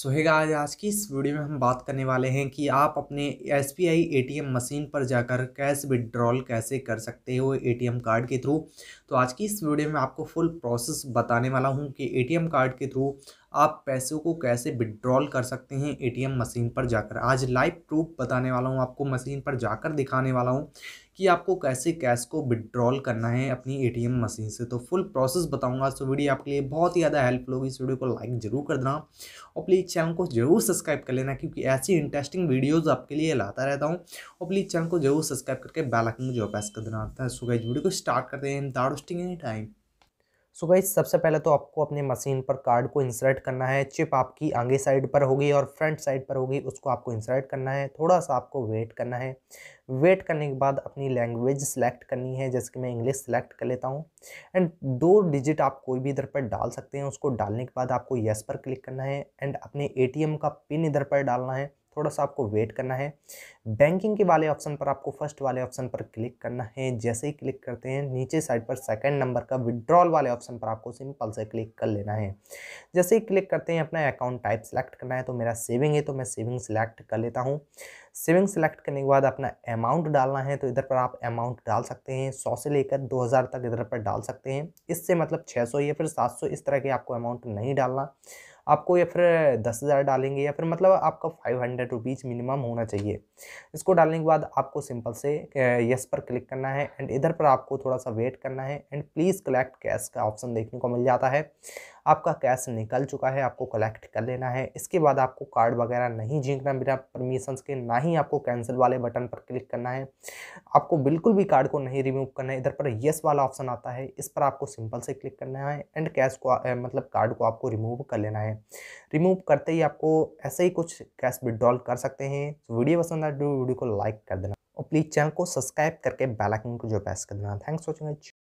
सो है आज आज की इस वीडियो में हम बात करने वाले हैं कि आप अपने S B I A T M machine पर जाकर कैश विड्रॉल कैसे कर सकते हो ए टी एम कार्ड के थ्रू तो आज की इस वीडियो में आपको फुल प्रोसेस बताने वाला हूं कि ए टी एम कार्ड के थ्रू आप पैसों को कैसे विड्रॉल कर सकते हैं एटीएम मशीन पर जाकर आज लाइव प्रूफ बताने वाला हूँ आपको मशीन पर जाकर दिखाने वाला हूँ कि आपको कैसे कैश को विड्रॉल करना है अपनी एटीएम मशीन से तो फुल प्रोसेस बताऊंगा तो वीडियो आपके लिए बहुत ही ज़्यादा हेल्पफुल होगी इस वीडियो को लाइक जरूर कर देना और प्लीज़ चैनल को जरूर सब्सक्राइब कर लेना क्योंकि ऐसी इंटरेस्टिंग वीडियोज़ आपके लिए लाता रहता हूँ और प्लीज़ चैनल को जरूर सब्सक्राइब करके बेलाइकन को जो प्रेस कर देना आता तो है वीडियो को स्टार्ट करते हैं दारोस्टिंग एनी टाइम सो so सबसे पहले तो आपको अपने मशीन पर कार्ड को इंसर्ट करना है चिप आपकी आगे साइड पर होगी और फ्रंट साइड पर होगी उसको आपको इंसर्ट करना है थोड़ा सा आपको वेट करना है वेट करने के बाद अपनी लैंग्वेज सेलेक्ट करनी है जैसे कि मैं इंग्लिश सेलेक्ट कर लेता हूँ एंड दो डिजिट आप कोई भी इधर पर डाल सकते हैं उसको डालने के बाद आपको येस पर क्लिक करना है एंड अपने ए का पिन इधर पर डालना है थोड़ा सा आपको वेट करना है बैंकिंग के वाले ऑप्शन पर आपको फर्स्ट वाले ऑप्शन पर क्लिक करना है जैसे ही क्लिक करते हैं नीचे साइड पर सेकेंड नंबर का विड्रॉल वाले ऑप्शन पर आपको सिंपल से क्लिक कर लेना है जैसे ही क्लिक करते हैं अपना अकाउंट टाइप सेलेक्ट करना है तो मेरा सेविंग है तो मैं सेविंग सेलेक्ट कर लेता हूँ सेविंग सेलेक्ट करने के बाद अपना अमाउंट डालना है तो इधर पर आप अमाउंट डाल सकते हैं सौ से लेकर दो हज़ार तक इधर पर डाल सकते हैं इससे मतलब छः सौ या फिर सात सौ इस तरह के आपको अमाउंट नहीं डालना आपको या फिर दस हज़ार डालेंगे या फिर मतलब आपका फाइव हंड्रेड रुपीज़ मिनिमम होना चाहिए इसको डालने के बाद आपको सिंपल से यस पर क्लिक करना है एंड इधर पर आपको थोड़ा सा वेट करना है एंड प्लीज़ कलेक्ट कैश का ऑप्शन देखने को मिल जाता है आपका कैश निकल चुका है आपको कलेक्ट कर लेना है इसके बाद आपको कार्ड वगैरह नहीं झींकना बिना परमिशन के ना ही आपको कैंसिल वाले बटन पर क्लिक करना है आपको बिल्कुल भी कार्ड को नहीं रिमूव करना है इधर पर येस वाला ऑप्शन आता है इस पर आपको सिंपल से क्लिक करना है एंड कैश को मतलब कार्ड को आपको रिमूव कर लेना है रिमूव करते ही आपको ऐसे ही कुछ कैश विड्रॉल कर सकते हैं तो वीडियो पसंद आए तो वीडियो को लाइक कर देना और प्लीज़ चैनल को सब्सक्राइब करके बेल आइकन को जो प्रेस कर देना थैंक्स वॉचिंग